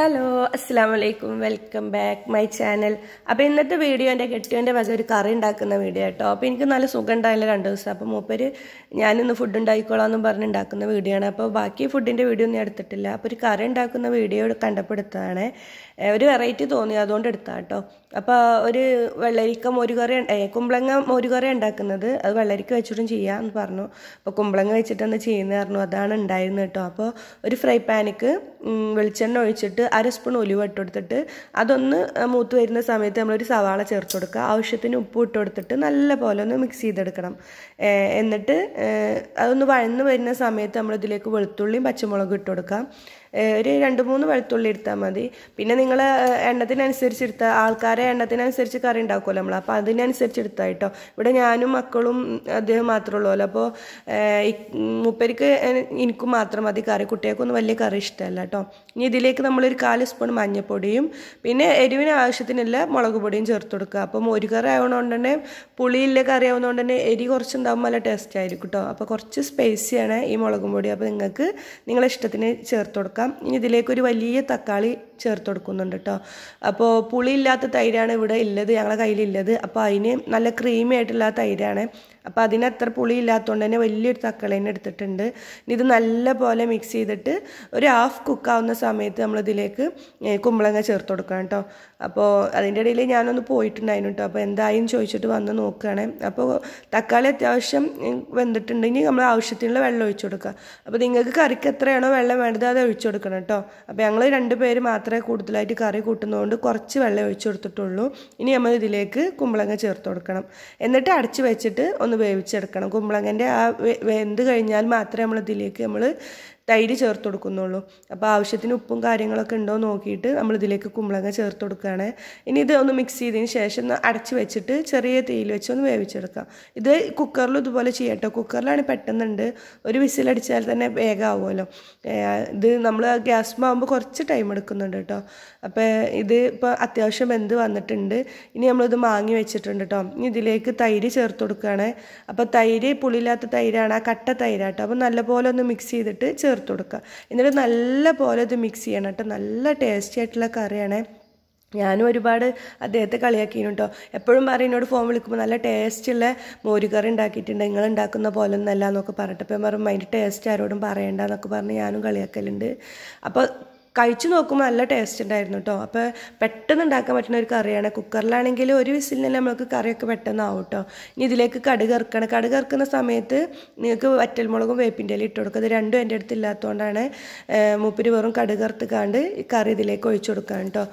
hello അസ്സാം വലൈക്കും welcome back my channel അപ്പോൾ ഇന്നത്തെ വീഡിയോ എൻ്റെ കെട്ടിയോൻ്റെ വക ഒരു കറി ഉണ്ടാക്കുന്ന വീഡിയോ കേട്ടോ അപ്പോൾ എനിക്ക് നല്ല സുഖം ഉണ്ടായില്ല രണ്ട് ദിവസം അപ്പോൾ മൂപ്പര് ഞാനിന്ന് ഫുഡ് ഉണ്ടായിക്കോളാം എന്ന് പറഞ്ഞ് ഉണ്ടാക്കുന്ന വീഡിയോ ആണ് അപ്പോൾ ബാക്കി ഫുഡിൻ്റെ വീഡിയോ ഒന്നും എടുത്തിട്ടില്ല അപ്പോൾ ഒരു കറി ഉണ്ടാക്കുന്ന വീഡിയോ കണ്ടപ്പെടുത്താണ് ഒരു വെറൈറ്റി തോന്നി അതുകൊണ്ട് എടുത്താ കേട്ടോ അപ്പോൾ ഒരു വെള്ളരിക്ക കറി കുമ്പളങ്ങ കറി ഉണ്ടാക്കുന്നത് അത് വെള്ളരിക്ക വെച്ചിട്ടും എന്ന് പറഞ്ഞു അപ്പോൾ കുമ്പളങ്ങ വെച്ചിട്ടെന്ന് ചെയ്യുന്നത് പറഞ്ഞു അതാണ് ഉണ്ടായിരുന്നു കേട്ടോ അപ്പോൾ ഒരു ഫ്രൈ പാനിക്ക് വെളിച്ചെണ്ണ ഒഴിച്ചിട്ട് അര സ്പൂൺ ഒലിവ് ഇട്ട് കൊടുത്തിട്ട് അതൊന്ന് മൂത്ത് വരുന്ന സമയത്ത് നമ്മളൊരു സവാള ചേർത്ത് കൊടുക്കുക ആവശ്യത്തിന് ഉപ്പ് ഇട്ട് കൊടുത്തിട്ട് നല്ല പോലെ ഒന്ന് മിക്സ് ചെയ്തെടുക്കണം എന്നിട്ട് അതൊന്ന് വഴന്ന് വരുന്ന സമയത്ത് നമ്മൾ വെളുത്തുള്ളിയും പച്ചമുളകും ഇട്ട് കൊടുക്കാം ഒരു രണ്ട് മൂന്ന് വെളുത്തുള്ളി എടുത്താൽ മതി പിന്നെ നിങ്ങൾ എണ്ണത്തിനനുസരിച്ച് എടുത്താൽ ആൾക്കാരെ എണ്ണത്തിനനുസരിച്ച് കറി ഉണ്ടാക്കുമല്ലോ നമ്മൾ അപ്പോൾ അതിനനുസരിച്ച് എടുത്താൽ കേട്ടോ ഇവിടെ ഞാനും മക്കളും അദ്ദേഹം മാത്രമേ ഉള്ളൂ അപ്പോൾ മുപ്പരിക്ക് എനിക്കും മാത്രം മതി കറി കുട്ടികൾക്കൊന്നും വലിയ കറി ഇഷ്ടമല്ല കേട്ടോ ഇനി ഇതിലേക്ക് നമ്മളൊരു കാല് സ്പൂൺ മഞ്ഞൾപ്പൊടിയും പിന്നെ എരിവിന് ആവശ്യത്തിനുള്ള മുളക് പൊടിയും ചേർത്ത് കൊടുക്കുക അപ്പം ഒരു കറി ആയതുകൊണ്ട് തന്നെ പുളിയില്ല കറി ആവുന്നതുകൊണ്ട് തന്നെ എരി കുറച്ചുണ്ടാകുമ്പോൾ നല്ല ടേസ്റ്റ് ആയിരിക്കും കേട്ടോ അപ്പോൾ കുറച്ച് സ്പൈസിയാണ് ഈ മുളകും പൊടി അപ്പോൾ നിങ്ങൾക്ക് നിങ്ങളുടെ ഇഷ്ടത്തിന് ചേർത്ത് കൊടുക്കാം ചേർക്കാം ഇനി ഇതിലേക്ക് ഒരു വലിയ തക്കാളി ചേർത്ത് കൊടുക്കുന്നുണ്ട് കേട്ടോ അപ്പോൾ പുളിയില്ലാത്ത തൈരാണ് ഇവിടെ ഉള്ളത് ഞങ്ങളുടെ കയ്യിലുള്ളത് അപ്പോൾ അതിന് നല്ല ക്രീമി ആയിട്ടുള്ള തൈരാണ് അപ്പോൾ അതിന് അത്ര പുളി ഇല്ലാത്തതുകൊണ്ട് തന്നെ വലിയൊരു തക്കളേനെ എടുത്തിട്ടുണ്ട് ഇത് നല്ല പോലെ മിക്സ് ചെയ്തിട്ട് ഒരു ഹാഫ് കുക്കാവുന്ന സമയത്ത് നമ്മളിതിലേക്ക് കുമ്പളങ്ങ ചേർത്ത് കൊടുക്കണം കേട്ടോ അപ്പോൾ അതിൻ്റെ ഇടയിൽ ഞാനൊന്ന് പോയിട്ടുണ്ടായിരുന്നു കേട്ടോ അപ്പോൾ എന്തായാലും ചോദിച്ചിട്ട് വന്ന് നോക്കുകയാണേ അപ്പോൾ തക്കാളി അത്യാവശ്യം വെന്തിട്ടുണ്ടെങ്കിൽ നമ്മൾ ആവശ്യത്തിനുള്ള വെള്ളം ഒഴിച്ചു കൊടുക്കുക അപ്പോൾ നിങ്ങൾക്ക് കറിക്ക് എത്രയാണോ വെള്ളം വേണ്ടത് അത് ഒഴിച്ചു കൊടുക്കണം കേട്ടോ അപ്പോൾ ഞങ്ങൾ രണ്ട് പേര് മാത്രമേ കൂടുതലായിട്ട് കറി കൂട്ടുന്നതുകൊണ്ട് കുറച്ച് വെള്ളം ഒഴിച്ചു കൊടുത്തിട്ടുള്ളൂ ഇനി നമ്മൾ ഇതിലേക്ക് കുമ്പളങ്ങ ചേർത്ത് കൊടുക്കണം എന്നിട്ട് അടച്ചു വെച്ചിട്ട് ഒന്ന് വേവിച്ചെടുക്കണം കുമ്പളങ്ങൻ്റെ ആ വെന്ത് കഴിഞ്ഞാൽ മാത്രമേ നമ്മൾ ഇതിലേക്ക് നമ്മൾ തൈര് ചേർത്ത് കൊടുക്കുന്നുള്ളൂ അപ്പോൾ ആവശ്യത്തിന് ഉപ്പും കാര്യങ്ങളൊക്കെ ഉണ്ടോ നോക്കിയിട്ട് നമ്മൾ ഇതിലേക്ക് കുമ്പളങ്ങ ചേർത്ത് കൊടുക്കുകയാണ് ഇനി ഇത് ഒന്ന് മിക്സ് ചെയ്തതിന് ശേഷം ഒന്ന് അടച്ച് വെച്ചിട്ട് ചെറിയ തീയിൽ വെച്ച് ഒന്ന് വേവിച്ചെടുക്കാം ഇത് കുക്കറിൽ ഇതുപോലെ ചെയ്യട്ടോ കുക്കറിലാണ് പെട്ടെന്നുണ്ട് ഒരു വിസിലടിച്ചാൽ തന്നെ വേഗം ആവുമല്ലോ ഇത് നമ്മൾ ഗ്യാസ്മാകുമ്പോൾ കുറച്ച് ടൈം എടുക്കുന്നുണ്ട് കേട്ടോ അപ്പോൾ ഇത് ഇപ്പോൾ അത്യാവശ്യം വെന്ത് വന്നിട്ടുണ്ട് ഇനി നമ്മളിത് മാങ്ങി വെച്ചിട്ടുണ്ട് കേട്ടോ ഇനി ഇതിലേക്ക് തൈര് ചേർത്ത് കൊടുക്കുകയാണ് അപ്പോൾ തൈര് പുളിയില്ലാത്ത തൈരാണ് ആ കട്ട തൈരാട്ടോ അപ്പോൾ നല്ലപോലെ ഒന്ന് മിക്സ് ചെയ്തിട്ട് ചേർത്ത് ചേർത്ത് കൊടുക്കുക എന്നിട്ട് നല്ല പോലെ ഇത് മിക്സ് ചെയ്യണം കേട്ടോ നല്ല ടേസ്റ്റി ആയിട്ടുള്ള കറിയാണേ ഞാനും ഒരുപാട് അദ്ദേഹത്തെ കളിയാക്കിയിരുന്നു കേട്ടോ എപ്പോഴും എന്നോട് ഫോൺ വിളിക്കുമ്പോൾ നല്ല ടേസ്റ്റുള്ള മോരുകറി ഉണ്ടാക്കിയിട്ടുണ്ട് നിങ്ങൾ ഉണ്ടാക്കുന്ന പോലെ ഒന്നല്ല എന്നൊക്കെ പറഞ്ഞിട്ട് അപ്പം പറയും അതിൻ്റെ ടേസ്റ്റ് ആരോടും പറയണ്ട എന്നൊക്കെ പറഞ്ഞ് ഞാനും കളിയാക്കലുണ്ട് അപ്പോൾ കഴിച്ചു നോക്കുമ്പോൾ നല്ല ടേസ്റ്റ് ഉണ്ടായിരുന്നു കേട്ടോ അപ്പോൾ പെട്ടെന്ന് ഉണ്ടാക്കാൻ പറ്റുന്ന ഒരു കറിയാണ് കുക്കറിലാണെങ്കിൽ ഒരു വിസിലിന് തന്നെ നമുക്ക് കറിയൊക്കെ പെട്ടെന്ന് ആവും കേട്ടോ ഇനി ഇതിലേക്ക് കടുക് ഇറക്കണം കടുക് ഇറക്കുന്ന സമയത്ത് നിങ്ങൾക്ക് വറ്റൽമുളകും വേപ്പിൻ്റെ ഇല ഇട്ട് കൊടുക്കുക അത് രണ്ടും എൻ്റെ അടുത്ത് ഇല്ലാത്തതുകൊണ്ടാണ് മൂപ്പര് വെറും കടുക് ഈ കറി ഇതിലേക്ക് ഒഴിച്ചു കൊടുക്കുകയാണ് കേട്ടോ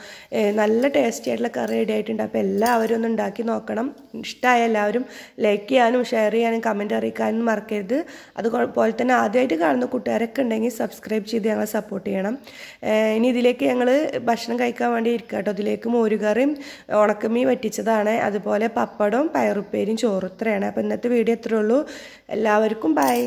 നല്ല ടേസ്റ്റി ആയിട്ടുള്ള കറി റെഡി ആയിട്ടുണ്ട് അപ്പോൾ എല്ലാവരും ഒന്ന് ഉണ്ടാക്കി നോക്കണം ഇഷ്ടമായ എല്ലാവരും ലൈക്ക് ചെയ്യാനും ഷെയർ ചെയ്യാനും കമൻറ്റ് അറിയിക്കാനും മറക്കരുത് അതുപോലെ തന്നെ ആദ്യമായിട്ട് കാണുന്ന കൂട്ടുകാരൊക്കെ ഉണ്ടെങ്കിൽ സബ്സ്ക്രൈബ് ചെയ്ത് ഞങ്ങളെ സപ്പോർട്ട് ചെയ്യണം ഇനി ഇതിലേക്ക് ഞങ്ങൾ ഭക്ഷണം കഴിക്കാൻ വേണ്ടി ഇരിക്കുക കേട്ടോ ഇതിലേക്ക് മോരുകറിയും ഉണക്കമീ വറ്റിച്ചതാണ് അതുപോലെ പപ്പടവും പയറുപ്പേരും ചോറുത്രയാണ് അപ്പോൾ ഇന്നത്തെ വീഡിയോ ഇത്രയേ ഉള്ളൂ എല്ലാവർക്കും ബൈ